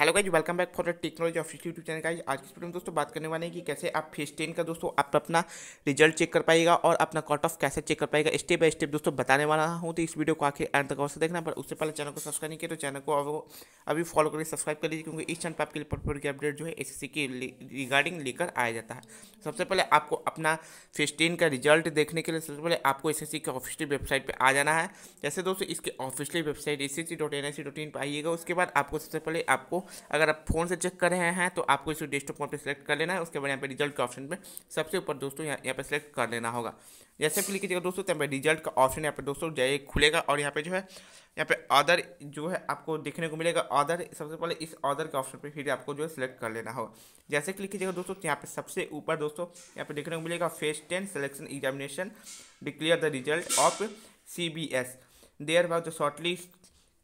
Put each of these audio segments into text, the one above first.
hello guys welcome back for the technology office YouTube channel guys आज की video में दोस्तों बात करने वाले हैं कि कैसे आप फेस टेन का दोस्तों आप अपना रिजल्ट चेक कर पाएगा और अपना कट ऑफ कैसे चेक कर पाएगा स्टेप बाय स्टेप दोस्तों बताने वाला हूँ तो इस वीडियो को आखिर एंड तक अवश्य देखना पर उससे पहले चैनल को सब्सक्राइब नहीं किया तो चैनल को अभी फॉलो करके सब्सक्राइब कर लीजिए क्योंकि इस चैनल पर आपके लिए पर की अपडेट जो है एस के रिगार्डिंग लेकर आया जाता है सबसे पहले आपको अपना फेस टेन का रिजल्ट देखने के लिए सबसे पहले आपको एस एस के ऑफिशियल वेबसाइट पर आ जाना है जैसे दोस्तों इसके official website S C dot N I C dot in पर आइएगा उसके बाद आपको सबसे पहले आपको अगर आप फ़ोन से चेक कर रहे हैं तो आपको इसको डेस्कटॉप फोन पर सिलेक्ट कर लेना है उसके बाद यहाँ पे रिजल्ट के ऑप्शन में सबसे ऊपर दोस्तों यहाँ यहाँ पर सिलेक्ट कर लेना होगा जैसे क्लिक कीजिएगा दोस्तों तो यहाँ पर रिजल्ट का ऑप्शन यहाँ पर दोस्तों जाइए खुलेगा और यहाँ पर जो है यहाँ पे अदर जो है आपको देखने को मिलेगा अदर सबसे पहले इस अदर के ऑप्शन पे फिर आपको जो है सिलेक्ट कर लेना होगा जैसे क्लिक कीजिएगा दोस्तों तो यहाँ पे सबसे ऊपर दोस्तों यहाँ पे देखने को मिलेगा phase ten selection examination declare the result of C B S there बाद जो shortlist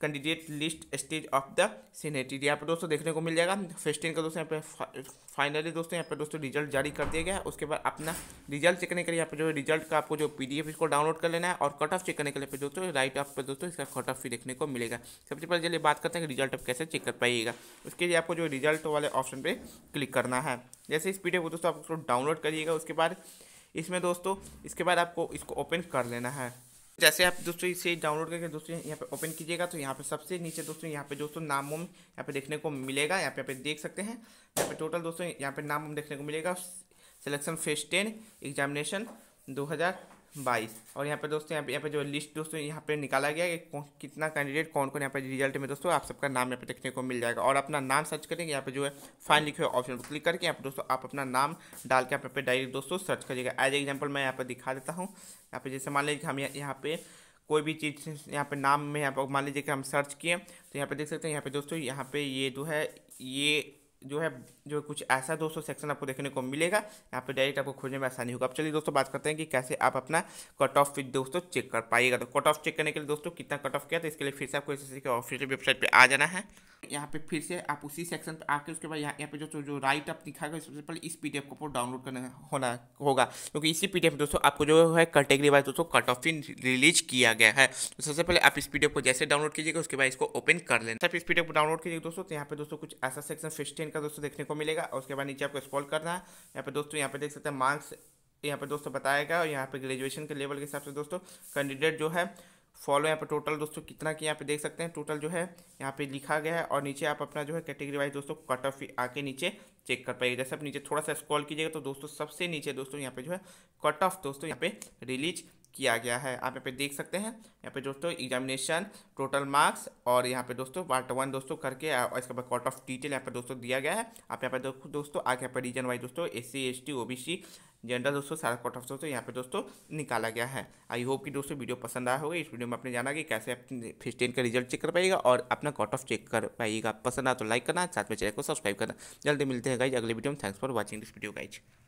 candidate list stage of the सीनेटेड यहाँ पर दोस्तों देखने को मिल जाएगा फिफ्टीन का दोस्तों यहाँ पे फाइनली दोस्तों यहाँ पर दोस्तों रिजल्ट जारी कर दिया गया है उसके बाद अपना रिजल्ट चेक करने के लिए यहाँ पर जो रिजल्ट का आपको जो पीडीएफ इसको डाउनलोड कर लेना है और कट ऑफ चेक करने के लिए दोस्तों राइट ऑफ पर दोस्तों इसका कट ऑफ भी देखने को मिलेगा सबसे पहले चलिए बात करते हैं कि रिजल्ट आप कैसे चेक कर पाइएगा उसके लिए आपको जो रिजल्ट वाले ऑप्शन पर क्लिक करना है जैसे इस पीडीएफ को दोस्तों आप उसको डाउनलोड करिएगा उसके बाद इसमें दोस्तों इसके बाद आपको इसको ओपन कर लेना है जैसे आप दोस्तों इसे डाउनलोड करके दोस्तों यहाँ पे ओपन कीजिएगा तो यहाँ पे सबसे नीचे दोस्तों यहाँ पे दोस्तों नाम वाम यहाँ पे देखने को मिलेगा यहाँ पे आप देख सकते हैं यहाँ पे टोटल दोस्तों यहाँ पे नाम वाम देखने को मिलेगा सिलेक्शन फेस टेन एग्जामिनेशन दो हज़ार बाईस और यहाँ पे दोस्तों यहाँ पे यहाँ पे जो लिस्ट दोस्तों यहाँ पे निकाला गया है कि कितना कैंडिडेट कौन कौन यहाँ पे रिजल्ट में दोस्तों आप सबका नाम यहाँ पे देखने को मिल जाएगा और अपना नाम सर्च करेंगे यहाँ पे जो है फाइन लिखे हुए ऑप्शन पर क्लिक करके यहाँ पे दोस्तों आप अपना नाम डाल के यहाँ पे डायरेक्ट दोस्तों सर्च करिएगा एज एग्जाम्पल मैं यहाँ पर दिखा देता हूँ यहाँ पे जैसे मान लीजिए कि हम यहाँ पे कोई भी चीज़ यहाँ पे नाम में यहाँ पर मान लीजिए कि हम सर्च किए तो यहाँ पे देख सकते हैं यहाँ पे दोस्तों यहाँ पे ये जो है ये जो है जो कुछ ऐसा दोस्तों सेक्शन आपको देखने को मिलेगा यहाँ पे डायरेक्ट आपको खोजने में आसानी होगा अब चलिए दोस्तों बात करते हैं कि कैसे आप अपना कट ऑफ दोस्तों चेक कर पाएगा तो कट ऑफ चेक करने के लिए दोस्तों कितना कट ऑफ किया तो इसके लिए फिर से आपको एस के ऑफिशियल वेबसाइट पर आ जाना है यहाँ पे फिर से आप उसी सेक्शन पे आके उसके बाद यहाँ यहाँ पे जो जो राइट अप गया सबसे पहले इस पी को डाउनलोड करना होना होगा क्योंकि इसी पी में दोस्तों आपको जो है कैटेगरी वाइज दोस्तों कट ऑफ रिलीज किया गया है तो सबसे पहले आप इस पी को जैसे डाउनलोड कीजिएगा उसके बाद इसको ओपन कर लेना सब इस पी को डाउनलोड कीजिए दोस्तों तो यहाँ पे दोस्तों कुछ ऐसा सेक्शन फिफ्टीन का दोस्तों देखने को मिलेगा और उसके बाद नीचे आपको स्कॉल करना है यहाँ पे दोस्तों यहाँ पे देख सकते हैं मार्क्स यहाँ पे दोस्तों बताएगा और यहाँ पे ग्रेजुएशन के लेवल के हिसाब से दोस्तों कैंडिडेट जो है फॉलो यहाँ पे टोटल दोस्तों कितना की यहाँ पे देख सकते हैं टोटल जो है यहाँ पे लिखा गया है और नीचे आप अपना जो है कैटेगरी वाइज दोस्तों कट ऑफ आके नीचे चेक कर पाएंगे जैसे आप नीचे थोड़ा सा स्क्रॉल कीजिएगा तो दोस्तों सबसे नीचे दोस्तों यहाँ पे जो है कट ऑफ दोस्तों यहाँ पे रिलीज किया गया है आप यहाँ पे देख सकते हैं यहाँ पे दोस्तों एग्जामिनेशन टोटल मार्क्स और यहाँ पे दोस्तों पार्ट वन दोस्तों करके और इसके बाद कॉट ऑफ डिटेल यहाँ पे दोस्तों दिया गया है आप यहाँ पे देखो दोस्तों आगे यहाँ पे रीजन वाइज दोस्तों S C S T O B C general दोस्तों सारा कॉट ऑफ दोस्तों यहाँ पे दोस्तों निकाला गया है आई होप कि दोस्तों वीडियो पसंद आया होगा इस वीडियो में आपने जाना कि कैसे अपने फिस्ट टेन का रिजल्ट चेक कर पाएगा और अपना कॉट ऑफ चेक कर पाएगा पसंद आया तो लाइक करना साथ में चैनल को सब्सक्राइब करना जल्दी मिलते हैं गाइज अगले वीडियो में thanks for watching this video guys